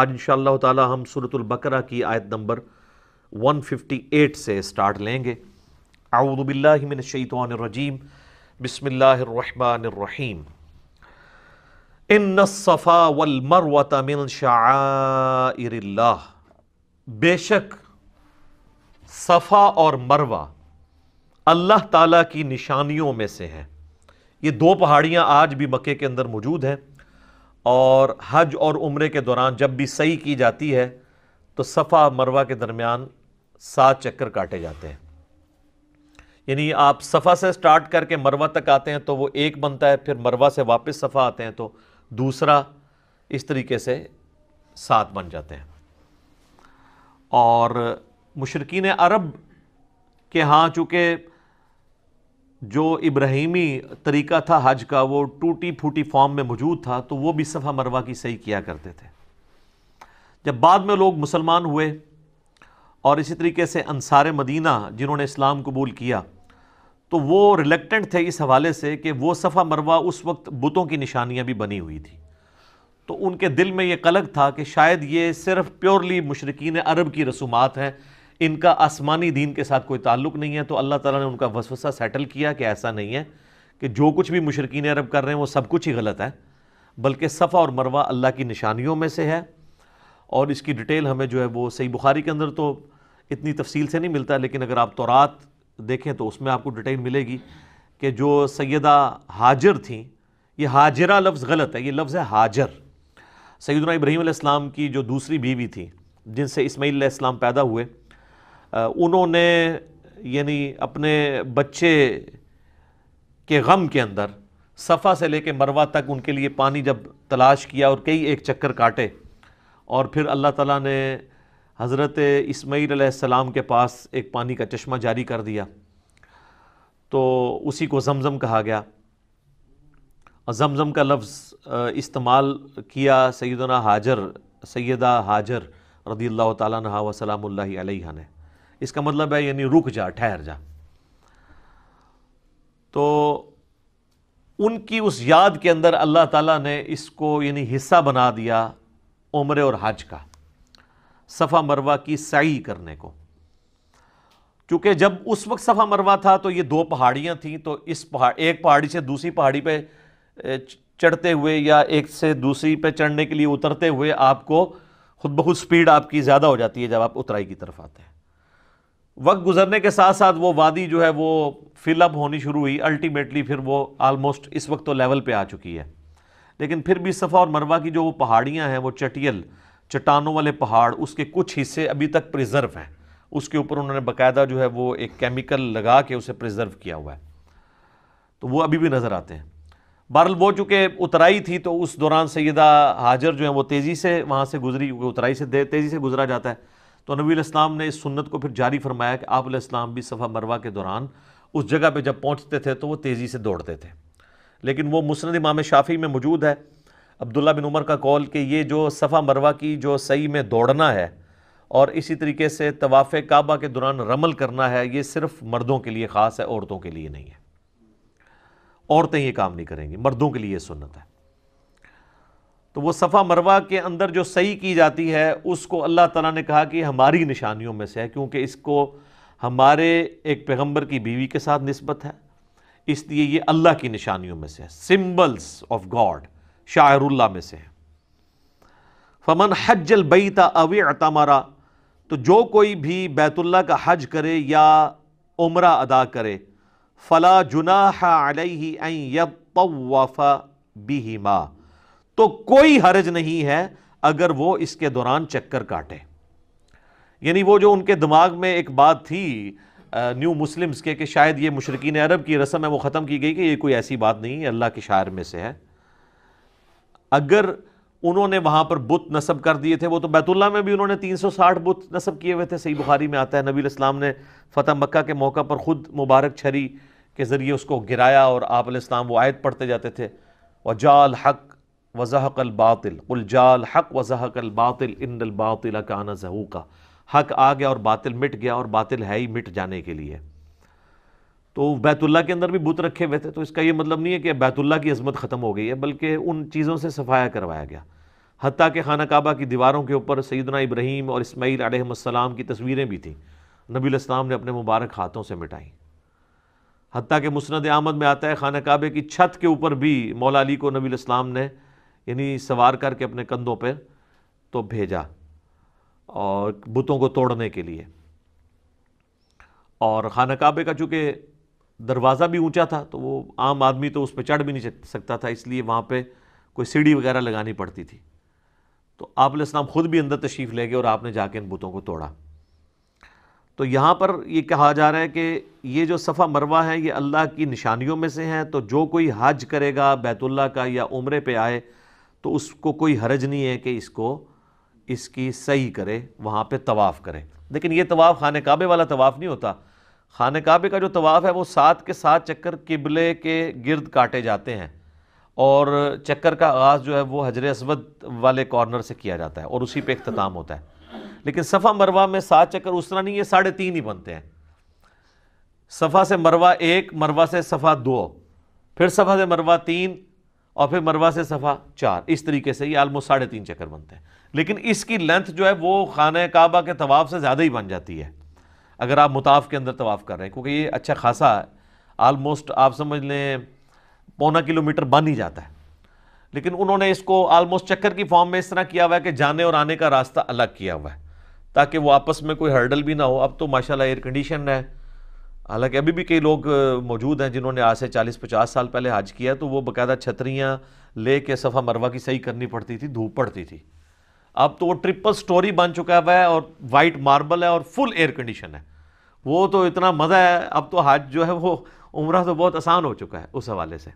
आज इन ताला हम सूरतुल्बकरा की आयत नंबर 158 से स्टार्ट लेंगे आउदबिल्लिमिनशैतरजीम बसमीम इन सफ़ा व तमिन शाह बेशक सफ़ा और मरवा अल्लाह ताला की निशानियों में से हैं ये दो पहाड़ियाँ आज भी मक्के के अंदर मौजूद हैं और हज और उम्र के दौरान जब भी सही की जाती है तो सफ़ा मरवा के दरमियान सात चक्कर काटे जाते हैं यानी आप सफ़ा से स्टार्ट करके मरवा तक आते हैं तो वो एक बनता है फिर मरवा से वापस सफ़ा आते हैं तो दूसरा इस तरीके से सात बन जाते हैं और मुशरकिन अरब के हाँ चूँकि जो इब्राहिमी तरीका था हज का वो टूटी फूटी फॉर्म में मौजूद था तो वो भी सफ़ा मरवा की सही किया करते थे जब बाद में लोग मुसलमान हुए और इसी तरीके से अनसार मदीना जिन्होंने इस्लाम कबूल किया तो वो रिलेक्टेंट थे इस हवाले से कि वो सफ़ा मरवा उस वक्त बुतों की निशानियाँ भी बनी हुई थी तो उनके दिल में ये कलक था कि शायद ये सिर्फ प्योरली मशरकिन अरब की रसूमात हैं इनका आसमानी दीन के साथ कोई ताल्लुक नहीं है तो अल्लाह ताला ने उनका वसवसा सेटल किया कि ऐसा नहीं है कि जो कुछ भी मुशरकिन अरब कर रहे हैं वो सब कुछ ही गलत है बल्कि सफ़ा और मरवा अल्लाह की निशानियों में से है और इसकी डिटेल हमें जो है वो सही बुखारी के अंदर तो इतनी तफसील से नहीं मिलता लेकिन अगर आप तौरात देखें तो उसमें आपको डिटेल मिलेगी कि जो सैदा हाजिर थी ये हाजिरा लफ्ज़ गलत है ये लफ्ज़ है हाजर सैदा इब्राहीम की जो दूसरी बीवी थी जिनसे इस्लाम पैदा हुए उन्होंने यानी अपने बच्चे के गम के अंदर सफ़ा से लेके मरवा तक उनके लिए पानी जब तलाश किया और कई एक चक्कर काटे और फिर अल्लाह ताला ने हज़रत इस्माईल सलाम के पास एक पानी का चश्मा जारी कर दिया तो उसी को जमज़म कहा गया जमज़म का लफ्ज़ इस्तेमाल किया सैदना हाजर सैदा हाजर रदी अल्लाह तला ने इसका मतलब है यानी रुक जा ठहर जा तो उनकी उस याद के अंदर अल्लाह ताला ने इसको यानी हिस्सा बना दिया उम्र और हज का सफ़ा मरवा की सही करने को क्योंकि जब उस वक्त सफ़ा मरवा था तो ये दो पहाड़ियां थीं तो इस पहाड़ एक पहाड़ी से दूसरी पहाड़ी पे चढ़ते हुए या एक से दूसरी पे चढ़ने के लिए उतरते हुए आपको खुद बहुत स्पीड आपकी ज़्यादा हो जाती है जब आप उतराई की तरफ आते हैं वक्त गुजरने के साथ साथ वो वादी जो है वो फिलअप होनी शुरू हुई अल्टीमेटली फिर वो आलमोस्ट इस वक्त तो लेवल पे आ चुकी है लेकिन फिर भी सफ़ा और मरवा की जो वो पहाड़ियाँ हैं वो चटियल चट्टानों वाले पहाड़ उसके कुछ हिस्से अभी तक प्रिजर्व हैं उसके ऊपर उन्होंने बाकायदा जो है वो एक केमिकल लगा के उसे प्रिजर्व किया हुआ है तो वो अभी भी नज़र आते हैं बहरल वो चूँकि उतराई थी तो उस दौरान सैदा हाजर जो है वो तेज़ी से वहाँ से गुजरी उतराई से तेज़ी से गुजरा जाता है तो नबी इस्लाम ने इस सुन्नत को फिर जारी फरमाया कि आप इस्लाम भी सफ़ा मरवा के दौरान उस जगह पे जब पहुँचते थे तो वो तेज़ी से दौड़ते थे लेकिन वो मुसंद इमाम शाफ़ी में मौजूद है अब्दुल्ला बिन उमर का कौल कि ये जो सफ़ा मरवा की जो सही में दौड़ना है और इसी तरीके से तवाफ़ काबा के दौरान रमल करना है ये सिर्फ़ मर्दों के लिए ख़ास है औरतों के लिए नहीं है औरतें ये काम नहीं करेंगी मर्दों के लिए सुन्नत है तो वो सफ़ा मरवा के अंदर जो सही की जाती है उसको अल्लाह ताला ने कहा कि हमारी निशानियों में से है क्योंकि इसको हमारे एक पैगंबर की बीवी के साथ नस्बत है इसलिए ये अल्लाह की निशानियों में से है सिम्बल्स ऑफ गॉड शायरुल्ला में से है फमन हजल था अवे अतमारा तो जो कोई भी बैतुल्ला का हज करे या उम्र अदा करे फ़ला जुनाह अलही यब ही माँ तो कोई हर्ज नहीं है अगर वो इसके दौरान चक्कर काटे यानी वो जो उनके दिमाग में एक बात थी न्यू मुस्लिम्स के कि शायद ये मशरकिन अरब की रस्म है वो ख़त्म की गई कि ये कोई ऐसी बात नहीं है अल्लाह के शायर में से है अगर उन्होंने वहाँ पर बुत नस्ब कर दिए थे वो तो बैतुल्ला में भी उन्होंने 360 बुत नस्ब किए हुए थे सही बुखारी में आता है नबी इस्लाम ने फ़तह मक्का के मौका पर ख़ुद मुबारक छरी के ज़रिए उसको गिराया और आप वो आयत पढ़ते जाते थे वजाल हक अल बातिल उलजाल हक वज़हकल बातिल इन बातिल काना जहू का हक आ गया और बातिल मिट गया और बातिल है ही मिट जाने के लिए तो बैतुल्ला के अंदर भी बुत रखे हुए थे तो इसका ये मतलब नहीं है कि बैतुल्ला की अजमत ख़त्म हो गई है बल्कि उन चीज़ों से सफाया करवाया गया हती के खाना काबा की दीवारों के ऊपर सैदना इब्राहिम और इसमाईल आसमाम की तस्वीरें भी थीं नबी ने अपने मुबारक हाथों से मिटाईं हती के मुस्ंद आमद में आता है खाना काबे की छत के ऊपर भी मौला अली को नबी ने यानी सवार करके अपने कंधों पर तो भेजा और बुतों को तोड़ने के लिए और खाना काबे का चूँकि दरवाज़ा भी ऊंचा था तो वो आम आदमी तो उस पर चढ़ भी नहीं सकता था इसलिए वहाँ पे कोई सीढ़ी वगैरह लगानी पड़ती थी तो आप इस्लाम ख़ुद भी अंदर तशरीफ़ ले गए और आपने जाके इन बुतों को तोड़ा तो यहाँ पर ये कहा जा रहा है कि ये जो सफ़ा मरवा है ये अल्लाह की निशानियों में से हैं तो जो कोई हज करेगा बैतुल्ला का या उम्र पर आए तो उसको कोई हरज नहीं है कि इसको इसकी सही करे वहाँ पे तवाफ़ करे लेकिन ये तवाफ़ खान काबे वाला तवाफ़ नहीं होता खान काबे का जो तवाफ़ है वो सात के सात चक्कर किबले के गर्द काटे जाते हैं और चक्कर का आगाज़ जो है वो हजर असवद वाले कॉर्नर से किया जाता है और उसी पे अख्ताम होता है लेकिन सफ़ा मरवा में सात चक्कर उस तरह नहीं ये साढ़े तीन ही बनते हैं सफ़ा से मरवा एक मरवा से सफ़ा दो फिर सफ़ा से मरवा तीन और फिर मरवा से सफ़ा चार इस तरीके से ये आलमोस्ट साढ़े तीन चक्कर बनते हैं लेकिन इसकी लेंथ जो है वो खाना काबा के तवाफ़ से ज़्यादा ही बन जाती है अगर आप मुताफ़ के अंदर तवाफ़ कर रहे हैं क्योंकि ये अच्छा खासा है आलमोस्ट आप समझ लें पौना किलोमीटर बन ही जाता है लेकिन उन्होंने इसको आलमोस्ट चक्कर की फॉर्म में इस तरह किया हुआ है कि जाने और आने का रास्ता अलग किया हुआ है ताकि वो आपस में कोई हर्डल भी ना हो अब तो माशाल्लाह एयर कंडीशन है हालांकि अभी भी कई लोग मौजूद हैं जिन्होंने आज से 40-50 साल पहले हज किया तो वो बकायदा छतरियाँ ले के सफ़ा मरवा की सही करनी पड़ती थी धूप पड़ती थी अब तो वो ट्रिपल स्टोरी बन चुका हुआ है और वाइट मार्बल है और फुल एयर कंडीशन है वो तो इतना मज़ा है अब तो हज जो है वो उम्र तो बहुत आसान हो चुका है उस हवाले से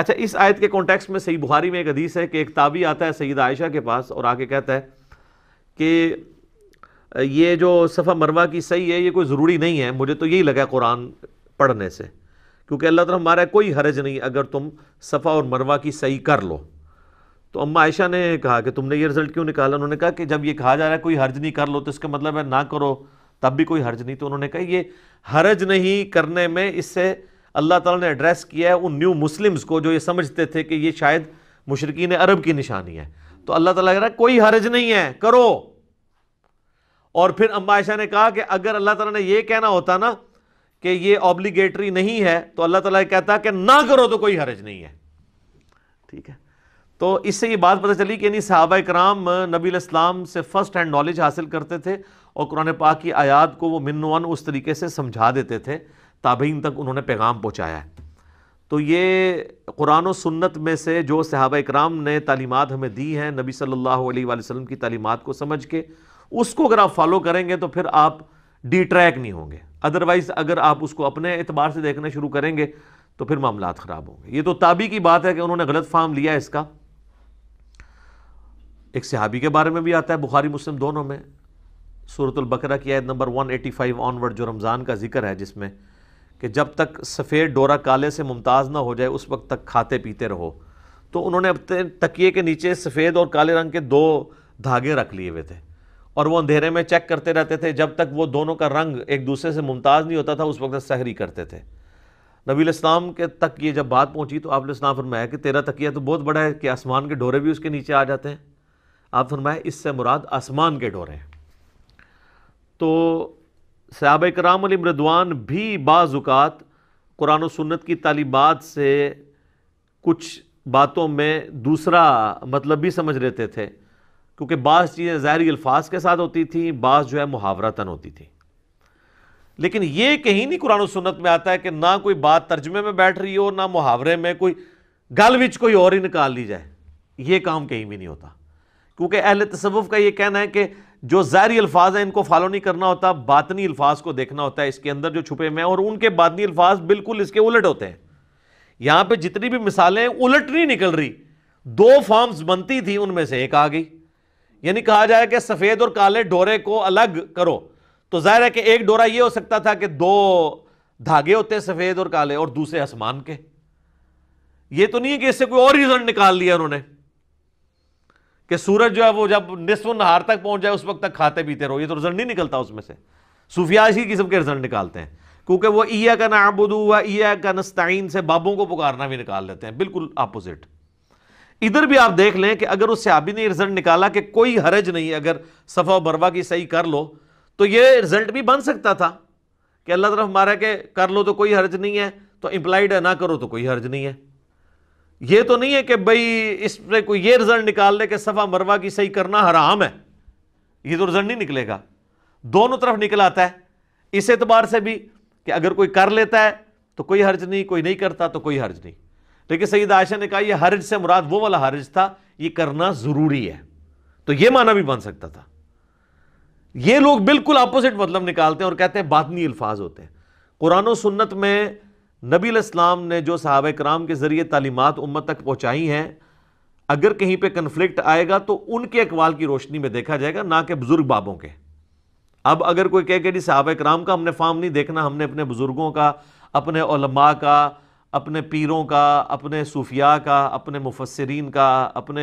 अच्छा इस आयत के कॉन्टेक्स में सही बुहारी में एक हदीस है कि एक ताबी आता है सईद आयशा के पास और आके कहता है कि ये जो सफ़ा मरवा की सही है ये कोई ज़रूरी नहीं है मुझे तो यही लगा कुरान पढ़ने से क्योंकि अल्लाह तरह हमारा कोई हरज नहीं अगर तुम सफ़ा और मरवा की सही कर लो तो अम्मा आयशा ने कहा कि तुमने ये रिज़ल्ट क्यों निकाला उन्होंने कहा कि जब ये कहा जा रहा है कोई हर्ज नहीं कर लो तो इसका मतलब है ना करो तब भी कोई हर्ज नहीं तो उन्होंने कहा ये हर्ज नहीं करने में इससे अल्लाह ताला ने एड्रेस किया है उन न्यू मुस्लिम्स को जो ये समझते थे कि ये शायद मुशरकिन अरब की निशानी है तो अल्लाह ताला कह रहा है कोई हर्ज नहीं है करो और फिर अम्मा आयशा ने कहा कि अगर अल्लाह तला ने यह कहना होता ना कि ये ऑब्लिगेटरी नहीं है तो अल्लाह तला कहता कि ना करो तो कोई हरज नहीं है ठीक है तो इससे ये बात पता चली कि यानी साहब कराम नबी इस्लाम से फ़र्स्ट हैंड नॉलेज हासिल करते थे और कुरान पाक की आयात को वो मिनवन उस तरीके से समझा देते थे ताबीन तक उन्होंने पैगाम पहुँचाया है तो ये कुरान सुन्नत में से जो सहाबा कराम ने तालीमत हमें दी हैं नबी सल्लल्लाहु अलैहि वसल्लम की तालीमत को समझ के उसको अगर आप फॉलो करेंगे तो फिर आप डिट्रैक नहीं होंगे अदरवाइज़ अगर आप उसको अपने एतबार से देखना शुरू करेंगे तो फिर मामला ख़राब होंगे ये तो ताबी की बात है कि उन्होंने गलत फार्म लिया इसका एक सहाबी के बारे में भी आता है बुखारी मुस्लिम दोनों में सूरतुल्बकरा की आयत नंबर 185 ऑनवर्ड जो रमज़ान का जिक्र है जिसमें कि जब तक सफ़ेद डोरा काले से मुमताज़ ना हो जाए उस वक्त तक खाते पीते रहो तो उन्होंने अपने तकिए के नीचे सफ़ेद और काले रंग के दो धागे रख लिए हुए थे और वो अंधेरे में चेक करते रहते थे जब तक वो दोनों का रंग एक दूसरे से मुमताज़ नहीं होता था उस वक्त सहरी करते थे नबी इस्लाम के तक ये जब बात पहुंची तो आपने इस्लाम फरमाया कि तेरा तकिया तो बहुत बड़ा है कि आसमान के डोरे भी उसके नीचे आ जाते हैं आप फरमाया इससे मुराद आसमान के डोरे हैं तो सयाब कराम मरदवान भी बाज़ात कुरान सन्नत की तालीबात से कुछ बातों में दूसरा मतलब भी समझ लेते थे क्योंकि बास चीज़ें ज़ाहरी अल्फाज के साथ होती थी बास जो है मुहावरतन होती थी लेकिन ये कहीं नहीं कुरान सुन्नत में आता है कि ना कोई बात तर्जमे में बैठ रही हो ना मुहावरे में कोई गल विच कोई और ही निकाल ली जाए ये काम कहीं भी नहीं होता क्योंकि अहल तसवुफ़ का ये कहना है कि जो ज़ाहरी अल्फाज हैं इनको फॉलो नहीं करना होता बातनी अल्फाज को देखना होता है इसके अंदर जो छुपे हुए हैं और उनके बातनी अल्फाज बिल्कुल इसके उलट होते हैं यहाँ पर जितनी भी मिसालें उलट नहीं निकल रही दो फॉर्म्स बनती थी उनमें से एक आ गई यानी कहा जाए कि सफ़ेद और काले डोरे को अलग करो तो जाहिर है कि एक डोरा ये हो सकता था कि दो धागे होते हैं सफ़ेद और काले और दूसरे आसमान के ये तो नहीं है कि इससे कोई और रिजल्ट निकाल लिया उन्होंने कि सूरज जो है वो जब निसफ नहार तक पहुंच जाए उस वक्त तक खाते पीते रहो ये तो रिजल्ट नहीं निकलता उसमें से सूफिया ही किस्म के रिजल्ट निकालते हैं क्योंकि वो ईया का नाबुदू व ईया का नस्ताइन से बाबों को पुकारना भी निकाल लेते हैं बिल्कुल अपोजिट इधर भी आप देख लें कि अगर उस सहाबी ने रिजल्ट निकाला कि कोई हरज नहीं अगर सफ़ा और बरवा की सही कर लो तो ये रिजल्ट भी बन सकता था कि अल्लाह तरफ मारा के कर लो तो कोई हर्ज नहीं है तो इंप्लाइड है ना करो तो कोई हर्ज नहीं है ये तो नहीं है कि भाई इसमें कोई ये रिजल्ट निकाल ले कि सफ़ा मरवा की सही करना हराम है ये तो रिजल्ट नहीं निकलेगा दोनों तरफ निकल आता है इस एतबार से भी कि अगर कोई कर लेता है तो कोई हर्ज नहीं कोई नहीं करता तो कोई हर्ज नहीं देखिए सईद आयशा ने कहा यह हरज से मुराद वो वाला हरज था ये करना ज़रूरी है तो ये माना भी बन सकता था ये लोग बिल्कुल अपोजिट मतलब निकालते हैं और कहते हैं बातनी अल्फाज होते हैं कुरान और सुन्नत में नबी इस्लाम ने जो साहब कराम के ज़रिए तालीमत उम्मत तक पहुंचाई हैं अगर कहीं पे कन्फ्लिक्ट आएगा तो उनके अकवाल की रोशनी में देखा जाएगा ना कि बुज़ुर्ग बाबों के अब अगर कोई कह के जी साहब कराम का हमने फार्म नहीं देखना हमने अपने बुज़ुर्गों का अपने का अपने पीरों का अपने सूफिया का अपने मुफसरीन का अपने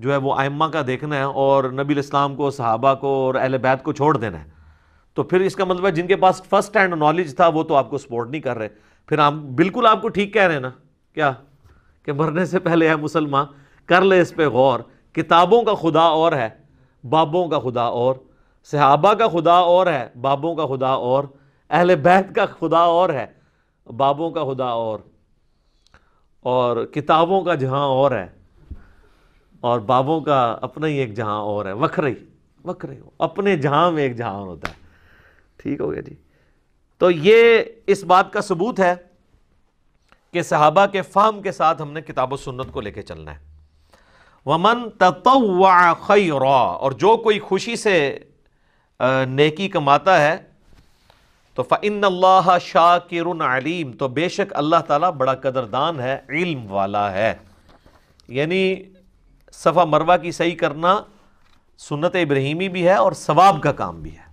जो है वो आयमा का देखना है और नबी इस्लाम को सहाबा को और अहल बैत को छोड़ देना है तो फिर इसका मतलब है जिनके पास फर्स्ट हैंड नॉलेज था वो तो आपको सपोर्ट नहीं कर रहे फिर आप बिल्कुल आपको ठीक कह रहे हैं ना क्या कि मरने से पहले है मुसलमान कर ले इस पर गौर किताबों का खुदा और है बाबों का खुदा और सहाबा का खुदा और है बाबों का खुदा और अहल बैत का खुदा और है बाबों का खुदा और और किताबों का जहाँ और है और बाबों का अपना ही एक जहाँ और है वखरे वखरे हो अपने जहाँ में एक जहाँ होता है ठीक हो गया जी तो ये इस बात का सबूत है कि सहाबा के फाम के साथ हमने किताब सुन्नत को लेके चलना है वमन तत्वा खई और जो कोई खुशी से नेकी कमाता है तो अल्लाह शाकिर आलिम तो बेशक अल्लाह ताला बड़ा कदरदान है इल्म वाला है यानी सफ़ा मरवा की सही करना सुन्नत इब्राहिमी भी है और सवाब का काम भी है